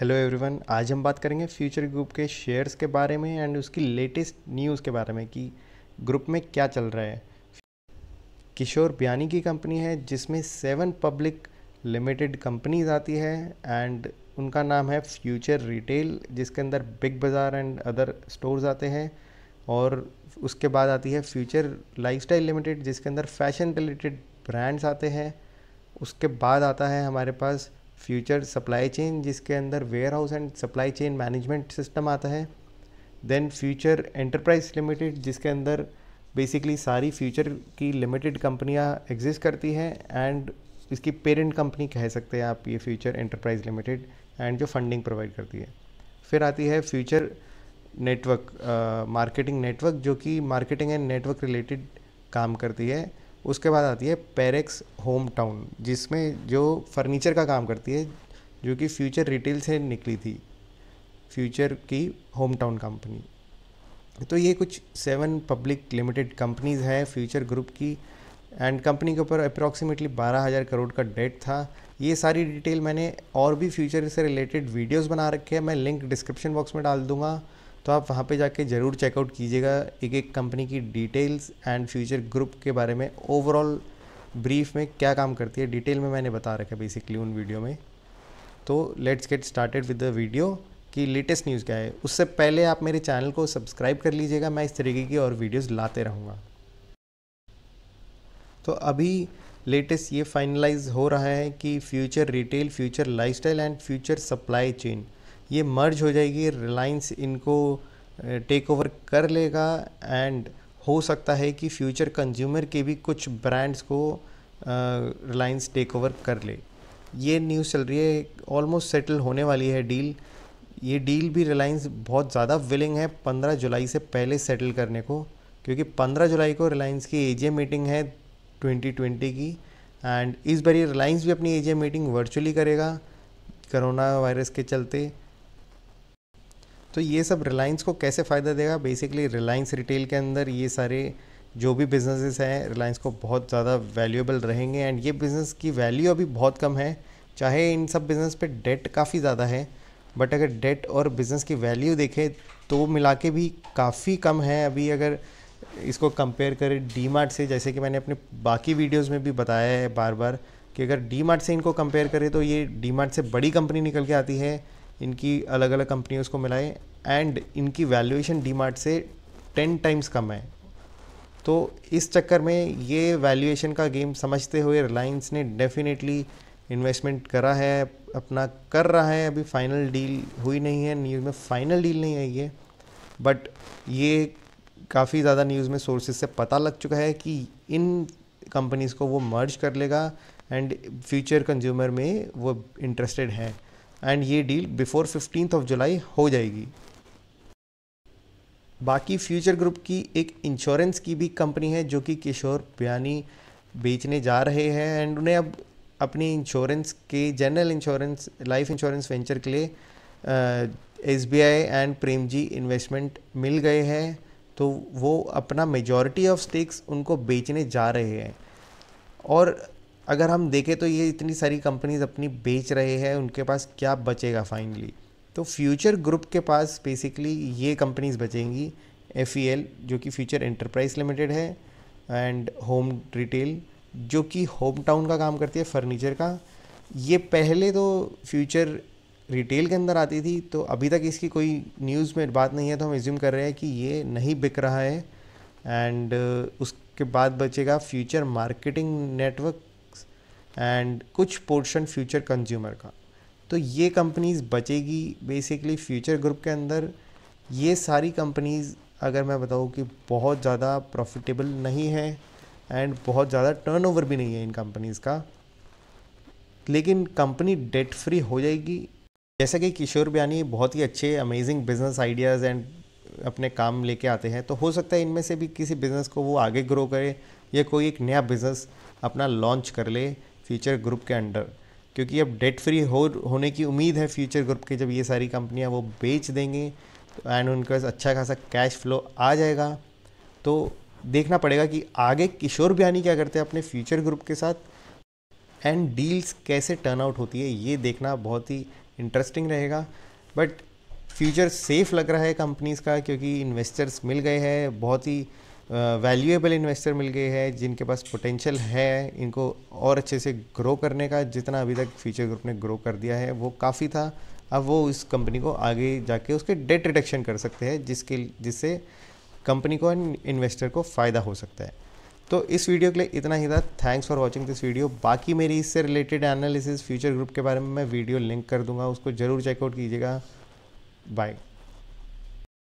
hello everyone आज हम बात करेंगे फ्यूचर ग्रुप के शेयर्स के बारे में एंड उसकी लेटेस्ट न्यूज़ के बारे में कि ग्रुप में क्या चल रहा है किशोर बयानी की कंपनी है जिसमें सेवन पब्लिक लिमिटेड कंपनीज आती है एंड उनका नाम है फ्यूचर रिटेल जिसके अंदर बिग बाज़ार एंड अदर स्टोर्स आते हैं और उसके बाद आती है फ्यूचर लाइफस्टाइल लिमिटेड जिसके अंदर फैशन रिलेटेड ब्रांड्स आते हैं उसके बाद आता है हमारे पास फ्यूचर सप्लाई चेन जिसके अंदर warehouse and supply chain management system आता है देन फ्यूचर एंटरप्राइज लिमिटेड जिसके अंदर बेसिकली सारी फ्यूचर की लिमिटेड कंपनियां एग्जिस्ट करती हैं एंड इसकी पेरेंट कंपनी कह सकते हैं आप ये फ्यूचर एंटरप्राइज लिमिटेड एंड जो फंडिंग प्रोवाइड करती है फिर आती है फ्यूचर नेटवर्क मार्केटिंग नेटवर्क जो कि मार्केटिंग एंड नेटवर्क रिलेटेड काम करती है उसके बाद आती है पेरेक्स होम टाउन जिसमें जो फर्नीचर का काम करती है जो कि फ्यूचर रिटेल से निकली थी फ्यूचर की होम टाउन कंपनी तो ये कुछ सेवन पब्लिक लिमिटेड कंपनीज़ हैं फ्यूचर ग्रुप की एंड कंपनी के ऊपर अप्रॉक्सीमेटली बारह हज़ार करोड़ का डेट था ये सारी डिटेल मैंने और भी फ्यूचर से रिलेटेड वीडियोस बना रखे हैं मैं लिंक डिस्क्रिप्शन बॉक्स में डाल दूंगा तो आप वहाँ पे जाके ज़रूर चेकआउट कीजिएगा एक एक कंपनी की डिटेल्स एंड फ्यूचर ग्रुप के बारे में ओवरऑल ब्रीफ में क्या काम करती है डिटेल में मैंने बता रखा है बेसिकली उन वीडियो में तो let's get started with the video कि लेटेस्ट न्यूज़ क्या है उससे पहले आप मेरे चैनल को सब्सक्राइब कर लीजिएगा मैं इस तरीके की और वीडियोज़ लाते रहूँगा तो अभी लेटेस्ट ये फाइनलाइज हो रहा है कि Future Retail Future Lifestyle and Future Supply Chain ये मर्ज हो जाएगी रिलायंस इनको टेक ओवर कर लेगा एंड हो सकता है कि फ्यूचर कंज्यूमर के भी कुछ ब्रांड्स को रिलायंस टेक ओवर कर ले ये न्यूज़ चल रही है ऑलमोस्ट सेटल होने वाली है डील ये डील भी रिलायंस बहुत ज़्यादा विलिंग है 15 जुलाई से पहले सेटल करने को क्योंकि 15 जुलाई को रिलायंस की एजीएम मीटिंग है 2020 की एंड इस बार रिलायंस भी अपनी एजीएम मीटिंग वर्चुअली करेगा करोना वायरस के चलते तो ये सब रिलायंस को कैसे फ़ायदा देगा बेसिकली रिलायंस रिटेल के अंदर ये सारे जो भी बिजनेसेस हैं रिलायंस को बहुत ज़्यादा वैल्यूएबल रहेंगे एंड ये बिज़नेस की वैल्यू अभी बहुत कम है चाहे इन सब बिज़नेस पे डेट काफ़ी ज़्यादा है बट अगर डेट और बिज़नेस की वैल्यू देखें तो मिला के भी काफ़ी कम है अभी अगर इसको कंपेयर करें डी मार्ट से जैसे कि मैंने अपने बाकी वीडियोज़ में भी बताया है बार बार कि अगर डी मार्ट से इनको कंपेयर करें तो ये डी मार्ट से बड़ी कंपनी निकल के आती है इनकी अलग अलग कंपनियों को मिलाए एंड इनकी वैल्यूएशन डी से टेन टाइम्स कम है तो इस चक्कर में ये वैल्यूएशन का गेम समझते हुए रिलायंस ने डेफिनेटली इन्वेस्टमेंट करा है अपना कर रहा है अभी फाइनल डील हुई नहीं है न्यूज़ में फाइनल डील नहीं है ये बट ये काफ़ी ज़्यादा न्यूज़ में सोर्सेज से पता लग चुका है कि इन कंपनीज़ को वो मर्ज कर लेगा एंड फ्यूचर कंज्यूमर में वो इंटरेस्टेड हैं एंड ये deal before fifteen of July हो जाएगी बाकी फ्यूचर ग्रुप की एक इंश्योरेंस की भी कंपनी है जो कि किशोर बयानी बेचने जा रहे हैं एंड उन्हें अब अपनी इंश्योरेंस के general insurance life insurance venture के लिए S B I and Premji investment मिल गए हैं तो वो अपना मेजॉरिटी ऑफ स्टेक्स उनको बेचने जा रहे हैं और अगर हम देखें तो ये इतनी सारी कंपनीज अपनी बेच रहे हैं उनके पास क्या बचेगा फाइनली तो फ्यूचर ग्रुप के पास बेसिकली ये कंपनीज बचेंगी एफ e जो कि फ्यूचर एंटरप्राइज लिमिटेड है एंड होम रिटेल जो कि होम टाउन का काम करती है फर्नीचर का ये पहले तो फ्यूचर रिटेल के अंदर आती थी तो अभी तक इसकी कोई न्यूज़ में बात नहीं है तो हम एज्यूम कर रहे हैं कि ये नहीं बिक रहा है एंड उसके बाद बचेगा फ्यूचर मार्केटिंग नेटवर्क एंड कुछ पोर्शन फ्यूचर कंज्यूमर का तो ये कंपनीज़ बचेगी बेसिकली फ्यूचर ग्रुप के अंदर ये सारी कंपनीज़ अगर मैं बताऊँ कि बहुत ज़्यादा प्रॉफिटेबल नहीं है एंड बहुत ज़्यादा टर्नओवर भी नहीं है इन कंपनीज़ का लेकिन कंपनी डेट फ्री हो जाएगी जैसा कि किशोर बयानी बहुत ही अच्छे अमेजिंग बिजनेस आइडियाज़ एंड अपने काम लेके आते हैं तो हो सकता है इनमें से भी किसी बिज़नेस को वो आगे ग्रो करे या कोई एक नया बिज़नेस अपना लॉन्च कर ले फ्यूचर ग्रुप के अंडर क्योंकि अब डेट फ्री हो होने की उम्मीद है फ्यूचर ग्रुप के जब ये सारी कंपनियां वो बेच तो एंड तो उनके पास अच्छा खासा कैश फ्लो आ जाएगा तो देखना पड़ेगा कि आगे किशोर बयानी क्या करते हैं अपने फ्यूचर ग्रुप के साथ एंड डील्स कैसे टर्न आउट होती है ये देखना बहुत ही इंटरेस्टिंग रहेगा बट फ्यूचर सेफ लग रहा है कंपनीज़ का क्योंकि इन्वेस्टर्स मिल गए हैं बहुत ही वैल्यूएबल इन्वेस्टर मिल गए हैं जिनके पास पोटेंशियल है इनको और अच्छे से ग्रो करने का जितना अभी तक फ्यूचर ग्रुप ने ग्रो कर दिया है वो काफ़ी था अब वो इस कंपनी को आगे जाके उसके डेट रिडक्शन कर सकते हैं जिसके जिससे कंपनी को एंड इन्वेस्टर को फ़ायदा हो सकता है तो इस वीडियो के लिए इतना ही था thanks for watching this video बाकी मेरी इससे रिलेटेड एनालिसिस फ्यूचर ग्रुप के बारे में मैं वीडियो लिंक कर दूंगा उसको ज़रूर चेकआउट कीजिएगा बाय